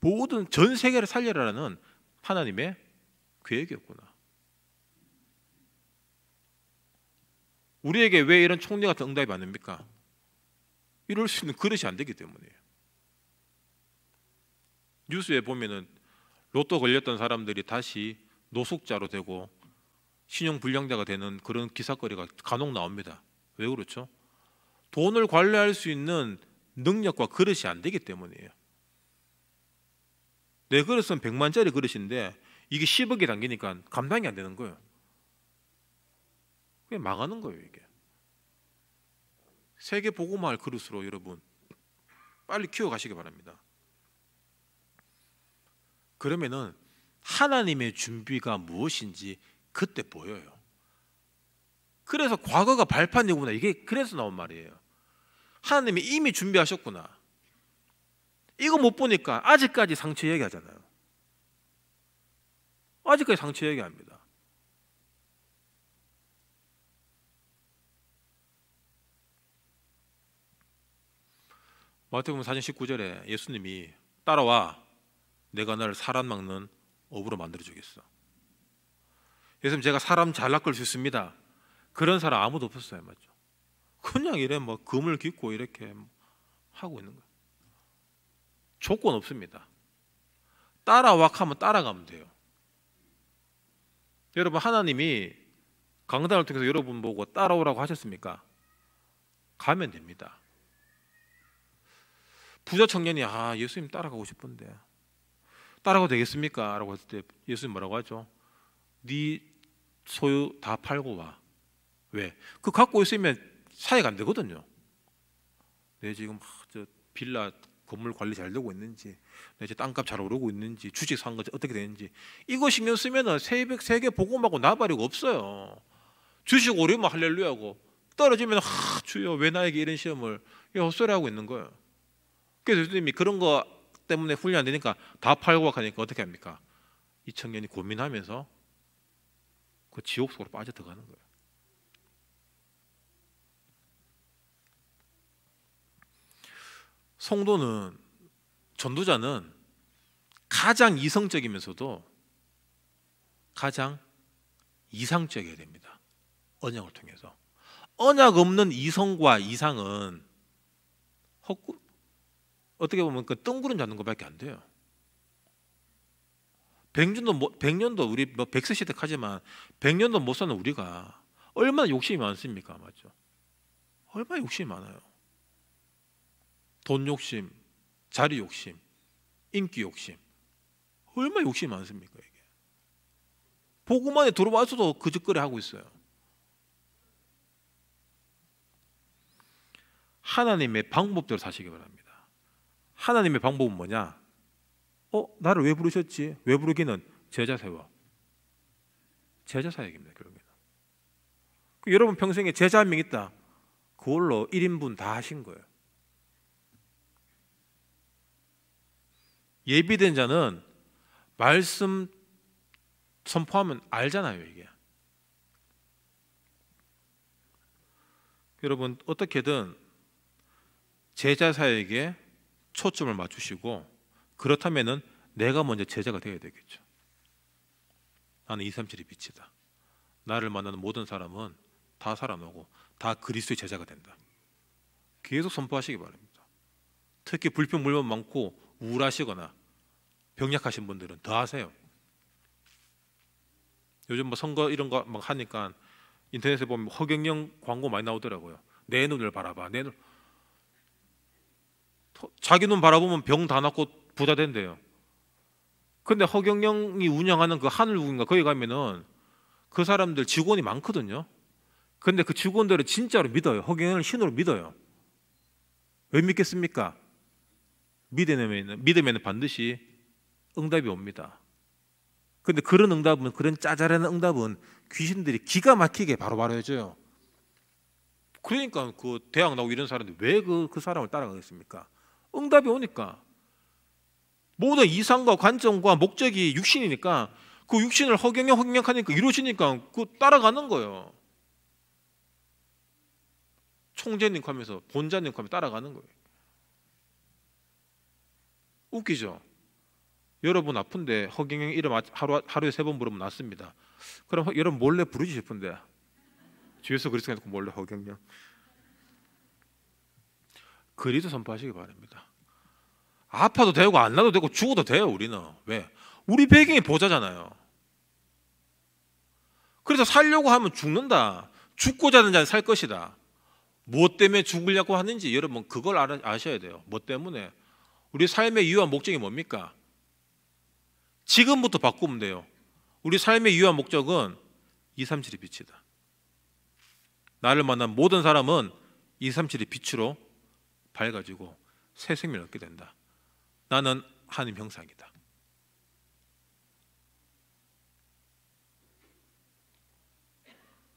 모든 전 세계를 살려라는 하나님의 계획이었구나. 우리에게 왜 이런 총리 같은 응답이 안 됩니까? 이럴 수 있는 그릇이 안 되기 때문이에요. 뉴스에 보면은 로또 걸렸던 사람들이 다시 노숙자로 되고 신용불량자가 되는 그런 기사거리가 간혹 나옵니다. 왜 그렇죠? 돈을 관리할 수 있는 능력과 그릇이 안 되기 때문이에요. 내 그릇은 100만짜리 그릇인데 이게 10억이 당기니까 감당이 안 되는 거예요. 그냥 망하는 거예요, 이게. 세계 보고마을 그릇으로 여러분 빨리 키워 가시기 바랍니다. 그러면은 하나님의 준비가 무엇인지 그때 보여요. 그래서 과거가 발판이구나. 이게 그래서 나온 말이에요. 하나님이 이미 준비하셨구나. 이거 못 보니까 아직까지 상처 얘기하잖아요. 아직까지 상처 얘기합니다. 마태복음 4장 19절에 예수님이 따라와 내가 나를 살아막는 업으로 만들어 주겠어. 예수님 제가 사람 잘 낚을 수 있습니다. 그런 사람 아무도 없었어요, 맞죠? 그냥 이래 뭐 금을 깃고 이렇게 뭐 하고 있는 거 조건 없습니다. 따라와 하면 따라가면 돼요. 여러분 하나님이 강단을 통해서 여러분 보고 따라오라고 하셨습니까? 가면 됩니다. 부자 청년이 아 예수님 따라가고 싶은데 따라가 되겠습니까? 라고 했을 때 예수님 뭐라고 하죠? 네 소유 다 팔고 와. 왜? 그 갖고 있으면 사회가 안 되거든요. 내 지금 저 빌라 건물 관리 잘 되고 있는지, 내 지금 땅값 잘 오르고 있는지, 주식 산 거 어떻게 되는지 이거 신경 쓰면은 세백 세계 복음하고 나발이고 없어요. 주식 오르면 할렐루야고 떨어지면 하 주여 왜 나에게 이런 시험을 헛소리하고 있는 거예요. 그래서 예님이 그런 거 때문에 훈련 안 되니까 다 팔고 가니까 어떻게 합니까? 이 청년이 고민하면서 그 지옥 속으로 빠져 들어가는 거예요. 성도는 전도자는 가장 이성적이면서도 가장 이상적이어야 됩니다. 언약을 통해서. 언약 없는 이성과 이상은 헛구, 어떻게 보면 그 뜬구름 잡는 것밖에 안 돼요. 백년도 백년도 우리 뭐 백세 시대까지만 백년도 못 사는 우리가 얼마나 욕심이 많습니까, 맞죠? 얼마나 욕심이 많아요. 돈 욕심, 자리 욕심, 인기 욕심, 얼마나 욕심이 많습니까 이게? 보고만에 들어와서도 그짓거리 하고 있어요. 하나님의 방법대로 사시기 바랍니다. 하나님의 방법은 뭐냐? 어, 나를 왜 부르셨지? 왜 부르기는 제자 세워. 제자 사역입니다, 결국에는. 그 여러분 평생에 제자 한명 있다. 그걸로 1인분 다 하신 거예요. 예비된 자는 말씀 선포하면 알잖아요, 이게. 여러분 어떻게든 제자 사역에 초점을 맞추시고 그렇다면은 내가 먼저 제자가 되어야 되겠죠. 나는 237이 빛이다. 나를 만나는 모든 사람은 다 살아나고 다 그리스도의 제자가 된다. 계속 선포하시기 바랍니다. 특히 불평 물만 많고 우울하시거나 병약하신 분들은 더 하세요. 요즘 뭐 선거 이런 거 막 하니까 인터넷에 보면 허경영 광고 많이 나오더라고요. 내 눈을 바라봐. 내 눈. 자기 눈 바라보면 병 다 낫고 부자 된대요. 근데 허경영이 운영하는 그 하늘국인가 거기 가면은 그 사람들 직원이 많거든요. 근데 그 직원들을 진짜로 믿어요. 허경영을 신으로 믿어요. 왜 믿겠습니까? 믿으면믿으면 반드시 응답이 옵니다. 근데 그런 응답은 그런 짜잘한 응답은 귀신들이 기가 막히게 바로바로 해줘요. 그러니까 그 대학 나오고 이런 사람들 이왜그그 그 사람을 따라가겠습니까? 응답이 오니까 모든 이상과 관점과 목적이 육신이니까 그 육신을 허경영 허경영하니까 이루어지니까 그 따라가는 거예요. 총재님 하면서 본자님 하면 따라가는 거예요. 웃기죠. 여러분 아픈데 허경영 이름 아, 하루, 하루에 세 번 부르면 낫습니다. 그럼 여러분 몰래 부르지 싶은데 뒤에서 그랬으니까 몰래 허경영. 그리도 선포하시기 바랍니다. 아파도 되고 안 나도 되고 죽어도 돼요 우리는 왜 우리 배경이 보좌잖아요. 그래서 살려고 하면 죽는다. 죽고자 하는 자는 살 것이다. 무엇 뭐 때문에 죽으려고 하는지 여러분 그걸 아셔야 돼요. 뭐 때문에 우리 삶의 이유와 목적이 뭡니까? 지금부터 바꾸면 돼요. 우리 삶의 이유와 목적은 237의 빛이다. 나를 만난 모든 사람은 237의 빛으로 밝아지고 새 생명을 얻게 된다. 나는 하나님 형상이다.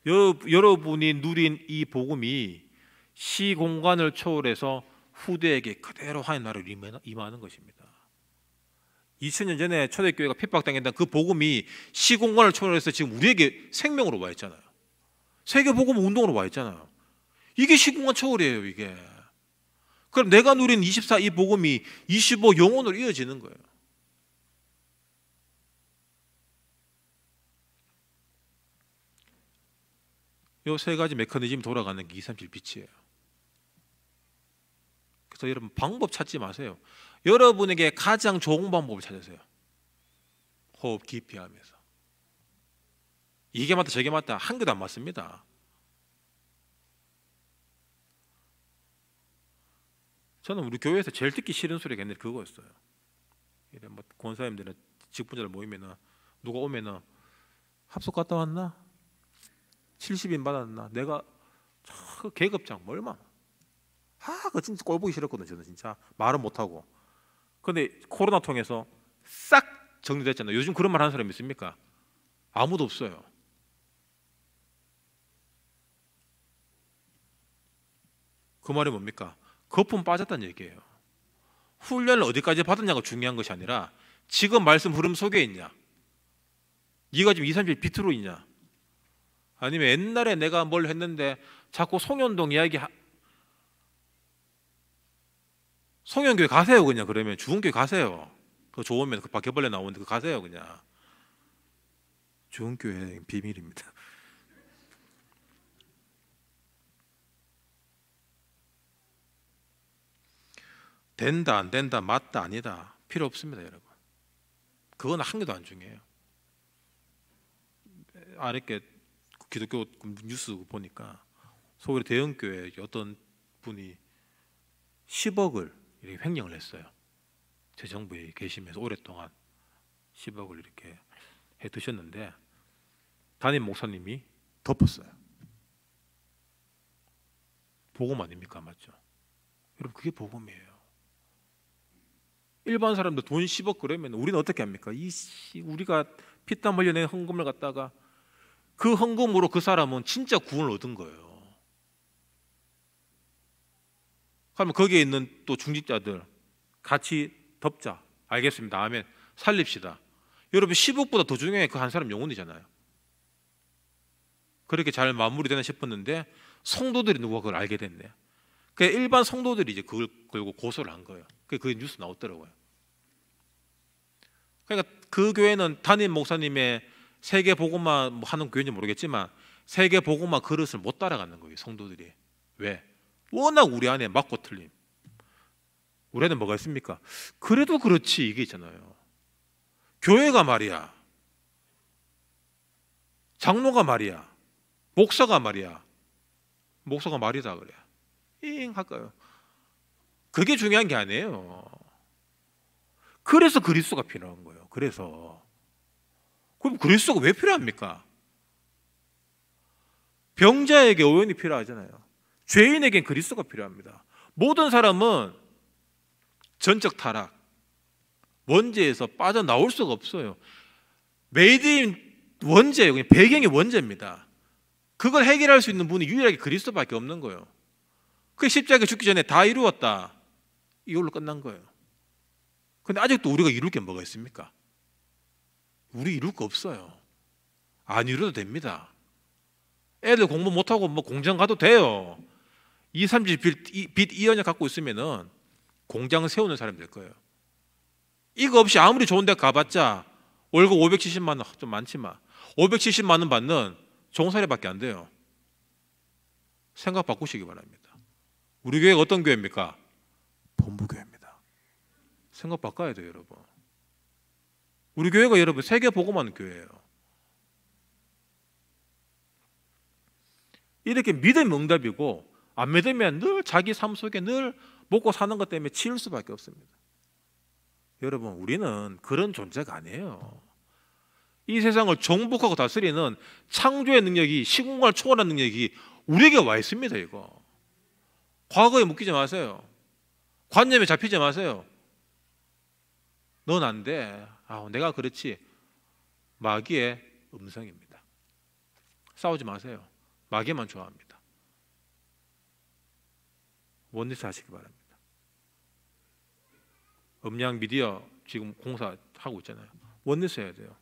여러분이 누린 이 복음이 시공간을 초월해서 후대에게 그대로 하나님 나라를 임하는 것입니다. 2000년 전에 초대교회가 핍박당했던 그 복음이 시공간을 초월해서 지금 우리에게 생명으로 와 있잖아요. 세계 복음 운동으로 와 있잖아요. 이게 시공간 초월이에요, 이게. 그럼 내가 누린 24 이 복음이 25 영혼으로 이어지는 거예요. 요 세 가지 메커니즘 돌아가는 게237 빛이에요. 그래서 여러분 방법 찾지 마세요. 여러분에게 가장 좋은 방법을 찾으세요. 호흡 깊이 하면서. 이게 맞다 저게 맞다 한 개도 안 맞습니다. 저는 우리 교회에서 제일 듣기 싫은 소리가 옛날에 그거였어요. 이런 뭐권사님들이 직분자들 모이면은 누가 오면은 합숙 갔다 왔나? 70인 받았나? 내가 그 계급장 뭐 얼마 아, 그 진짜 꼴보기 싫었거든 저는 진짜 말은 못 하고. 근데 코로나 통해서 싹 정리됐잖아요. 요즘 그런 말 하는 사람 있습니까? 아무도 없어요. 그 말이 뭡니까? 거품 빠졌다는 얘기예요. 훈련을 어디까지 받았냐가 중요한 것이 아니라 지금 말씀 흐름 속에 있냐? 네가 지금 2, 30 비트로 있냐? 아니면 옛날에 내가 뭘 했는데 자꾸 송현동 이야기 하... 송현교회 가세요 그냥 그러면 주은교회 가세요. 그 좋으면 그 바퀴벌레 나오는데 그 가세요 그냥. 주은교회 비밀입니다. 된다 안 된다 맞다 아니다 필요 없습니다 여러분 그건 한 개도 안 중요해요 아랫렇게 기독교 뉴스 보니까 서울 대형 교회 어떤 분이 10억을 이렇게 횡령을 했어요 재정부에 계시면서 오랫동안 10억을 이렇게 해 드셨는데 담임 목사님이 덮었어요 복음 아닙니까 맞죠 여러분 그게 복음이에요 일반 사람들 돈 10억 그러면 우리는 어떻게 합니까? 이 우리가 피땀 흘려낸 헌금을 갖다가 그 헌금으로 그 사람은 진짜 구원을 얻은 거예요. 그러면 거기에 있는 또 중직자들 같이 덮자. 알겠습니다. 아멘. 살립시다. 여러분 10억보다 더 중요해 그 한 사람 영혼이잖아요. 그렇게 잘 마무리되나 싶었는데 성도들이 누가 그걸 알게 됐네. 그 일반 성도들이 이제 그걸 걸고 고소를 한 거예요. 그게 그 뉴스 나왔더라고요. 그러니까 그 교회는 담임 목사님의 세계 보고만 뭐 하는 교회인지 모르겠지만 세계 보고만 그릇을 못 따라가는 거예요. 성도들이 왜? 워낙 우리 안에 맞고 틀림. 우리 안에 뭐가 있습니까? 그래도 그렇지 이게 있잖아요. 교회가 말이야. 장로가 말이야. 목사가 말이야. 목사가 말이다 그래. 잉 할까요? 그게 중요한 게 아니에요. 그래서 그리스도가 필요한 거예요. 그래서 그럼 그리스도가 왜 필요합니까? 병자에게 오연이 필요하잖아요. 죄인에겐 그리스도가 필요합니다. 모든 사람은 전적 타락, 원죄에서 빠져나올 수가 없어요. 메이드 인 원죄, 배경이 원죄입니다. 그걸 해결할 수 있는 분이 유일하게 그리스도밖에 없는 거예요. 그 십자가 죽기 전에 다 이루었다. 이걸로 끝난 거예요. 근데 아직도 우리가 이룰 게 뭐가 있습니까? 우리 이룰 거 없어요. 안 이뤄도 됩니다. 애들 공부 못하고 뭐 공장 가도 돼요. 2, 3집 빚, 빚 2연을 갖고 있으면은 공장 세우는 사람이 될 거예요. 이거 없이 아무리 좋은 데 가봤자 월급 570만 원 좀 많지만 570만 원 받는 종사례밖에 안 돼요. 생각 바꾸시기 바랍니다. 우리 교회가 어떤 교회입니까? 본부교회입니다. 생각 바꿔야 돼요, 여러분. 우리 교회가 여러분 세계 보고만 교회예요. 이렇게 믿음 응답이고 안 믿으면 늘 자기 삶 속에 늘 먹고 사는 것 때문에 치일 수밖에 없습니다. 여러분 우리는 그런 존재가 아니에요. 이 세상을 정복하고 다스리는 창조의 능력이 시공간을 초월한 능력이 우리에게 와 있습니다. 이거 과거에 묶이지 마세요. 관념에 잡히지 마세요. 넌 안 돼. 아, 내가 그렇지. 마귀의 음성입니다. 싸우지 마세요. 마귀만 좋아합니다. 원리스 하시기 바랍니다. 음양 미디어 지금 공사하고 있잖아요. 원리스 해야 돼요.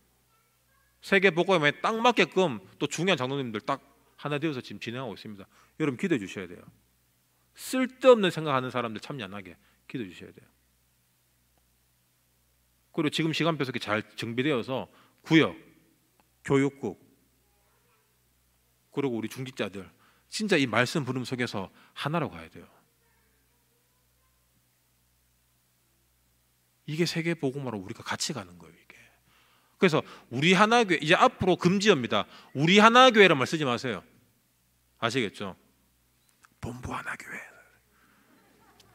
세계 복음에 딱 맞게끔 또 중요한 장로님들 딱 하나 되어서 지금 진행하고 있습니다. 여러분 기대해 주셔야 돼요. 쓸데없는 생각하는 사람들 참여 안 하게 기도해 주셔야 돼요. 그리고 지금 시간표 속에 잘 정비되어서 구역, 교육국, 그리고 우리 중직자들 진짜 이 말씀 부름 속에서 하나로 가야 돼요. 이게 세계 복음화로 우리가 같이 가는 거예요. 이게. 그래서 우리 하나교회 이제 앞으로 금지입니다. 우리 하나교회란 말 쓰지 마세요. 아시겠죠? 본부 하나교회.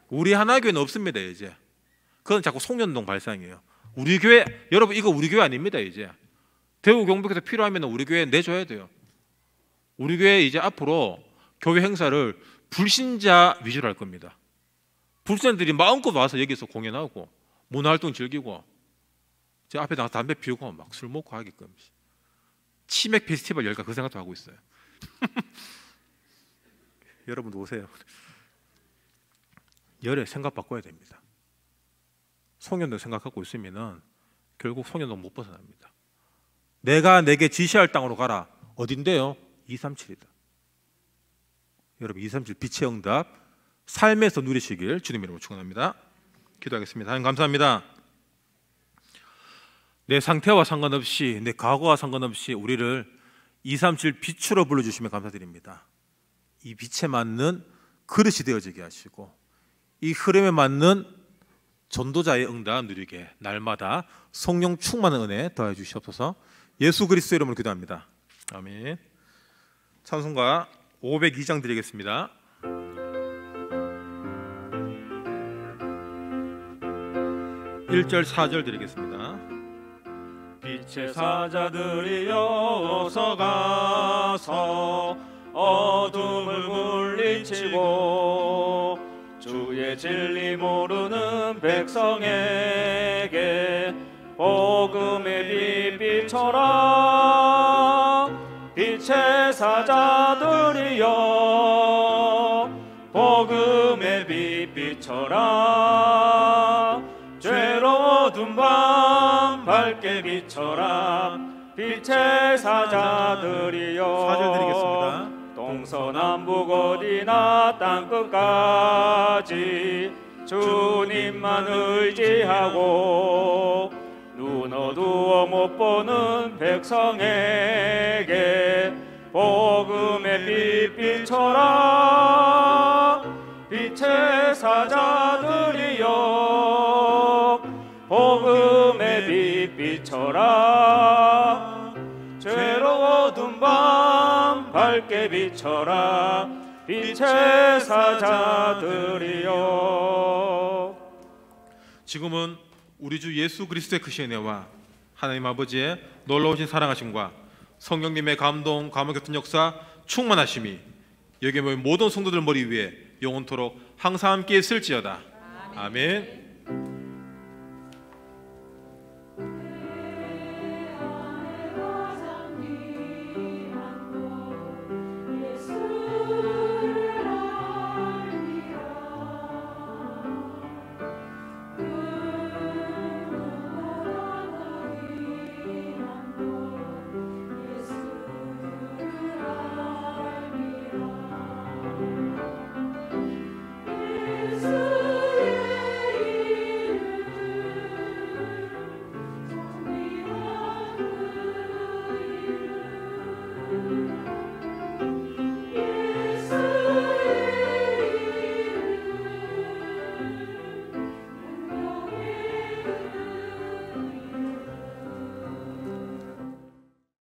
우리 하나교회는 없습니다 이제. 그건 자꾸 송년동 발상이에요. 우리 교회 여러분 이거 우리 교회 아닙니다 이제. 대우 경북에서 필요하면 우리 교회 내줘야 돼요. 우리 교회 이제 앞으로 교회 행사를 불신자 위주로 할 겁니다. 불신들이 마음껏 와서 여기서 공연하고 문화활동 즐기고 제 앞에 나가서 담배 피우고 막 술 먹고 하게끔 치맥 페스티벌 열까 그 생각도 하고 있어요. 여러분 오세요. 열에 생각 바꿔야 됩니다. 송연도 생각하고 있으면 결국 송연도 못 벗어납니다. 내가 내게 지시할 땅으로 가라. 어딘데요? 237이다. 여러분 237 빛의 응답 삶에서 누리시길 주님 이름으로 축원합니다. 기도하겠습니다. 하나님 감사합니다. 내 상태와 상관없이 내 과거와 상관없이 우리를 237 빛으로 불러 주시면 감사드립니다. 이 빛에 맞는 그릇이 되어지게 하시고 이 흐름에 맞는 전도자의 응답 누리게 날마다 성령 충만한 은혜 더해 주시옵소서. 예수 그리스도 이름으로 기도합니다. 아멘. 찬송가 502장 드리겠습니다. 일절사절 드리겠습니다. 빛의 사자들이 어서 가서 어둠을 물리치고 주의 진리 모르는 백성에게 복음의 빛비처럼 빛의 사자들이여 복음의 빛비처럼 죄로 둔둠밤 밝게 비춰라 빛의 사자들이여 사절 드리겠습니다 동서남북 어디나 땅끝까지 주님만 의지하고 눈 어두워 못 보는 백성에게 복음의 빛빛처라 빛의 사자들이여 복음의 빛빛처라 외쳐라 빛의 사자들이여 지금은 우리 주 예수 그리스도의 크신 그 은혜와 하나님 아버지의 놀라우신 사랑하심과 성경님의 감동, 감옥 같은 역사 충만하심이 여기 모인 모든 성도들 머리 위에 영원토록 항상 함께 있을지어다. 아멘.